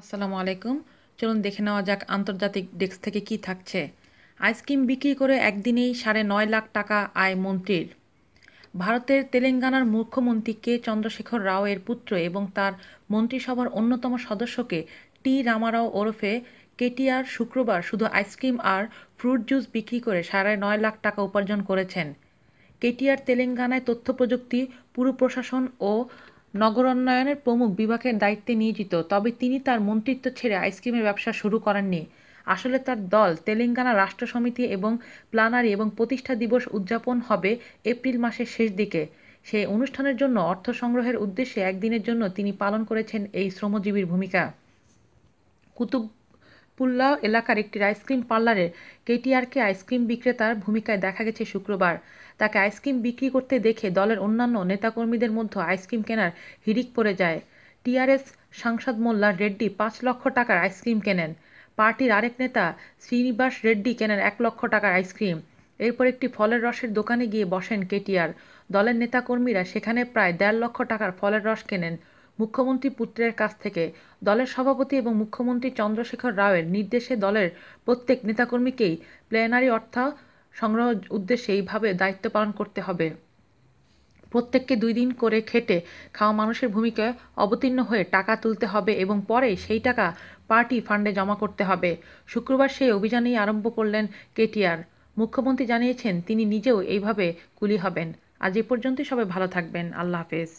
আসসালামু আলাইকুম চলুন দেখে নেওয়া যাক আন্তর্জাতিক ডেস্ক থেকে কি থাকছে আইসক্রিম বিক্রি করে একদিনেই সাড়ে নয় লাখ টাকা আয় মন্ত্রীর ভারতের তেলেঙ্গানার মুখ্যমন্ত্রী কে চন্দ্রশেখর রাও এর পুত্র এবং তার মন্ত্রিসভার অন্যতম সদস্যকে টি রামারাও ওরফে কেটিআর শুক্রবার শুধু আইসক্রিম আর ফ্রুট জুস বিক্রি করে সাড়ে নয় লাখ টাকা উপার্জন করেছেন কেটিআর তেলেঙ্গানায় তথ্য প্রযুক্তি পুরপ্রশাসন ও নগরোন্নয়নের প্রমুখ বিভাগের দায়িত্বে নিয়োজিত তবে তিনি তার মন্ত্রিত্ব ছেড়ে আইসক্রিমের ব্যবসা শুরু করেননি আসলে তার দল তেলেঙ্গানা রাষ্ট্র সমিতি এবং প্লানারি এবং প্রতিষ্ঠা দিবস উদযাপন হবে এপ্রিল মাসের শেষ দিকে সেই অনুষ্ঠানের জন্য অর্থ সংগ্রহের উদ্দেশ্যে একদিনের জন্য তিনি পালন করেছেন এই শ্রমজীবীর ভূমিকা কুতুব পুল্লাও এলাকার একটি আইসক্রিম পার্লারে কেটিআরকে আইসক্রিম বিক্রেতার ভূমিকায় দেখা গেছে শুক্রবার তাকে আইসক্রিম বিক্রি করতে দেখে দলের অন্যান্য নেতাকর্মীদের মধ্যে আইসক্রিম কেনার হিড়িক পড়ে যায় টিআরএস সাংসদ মোল্লা রেড্ডি পাঁচ লক্ষ টাকার আইসক্রিম কেনেন পার্টির আরেক নেতা শ্রীনিবাস রেড্ডি কেনেন এক লক্ষ টাকার আইসক্রিম এরপর একটি ফলের রসের দোকানে গিয়ে বসেন কেটিআর দলের নেতাকর্মীরা সেখানে প্রায় দেড় লক্ষ টাকার ফলের রস কেনেন মুখ্যমন্ত্রী পুত্রের কাছ থেকে দলের সভাপতি এবং মুখ্যমন্ত্রী চন্দ্রশেখর রাওয়ের নির্দেশে দলের প্রত্যেক নেতাকর্মীকেই প্লেনারি অর্থ সংগ্রহ উদ্দেশ্যে এইভাবে দায়িত্ব পালন করতে হবে প্রত্যেককে দুই দিন করে খেটে খাওয়া মানুষের ভূমিকায় অবতীর্ণ হয়ে টাকা তুলতে হবে এবং পরে সেই টাকা পার্টি ফান্ডে জমা করতে হবে শুক্রবার সেই অভিযানেই আরম্ভ করলেন কেটিআর মুখ্যমন্ত্রী জানিয়েছেন তিনি নিজেও এইভাবে কুলি হবেন আজ এ পর্যন্তই সবাই ভালো থাকবেন আল্লাহ হাফেজ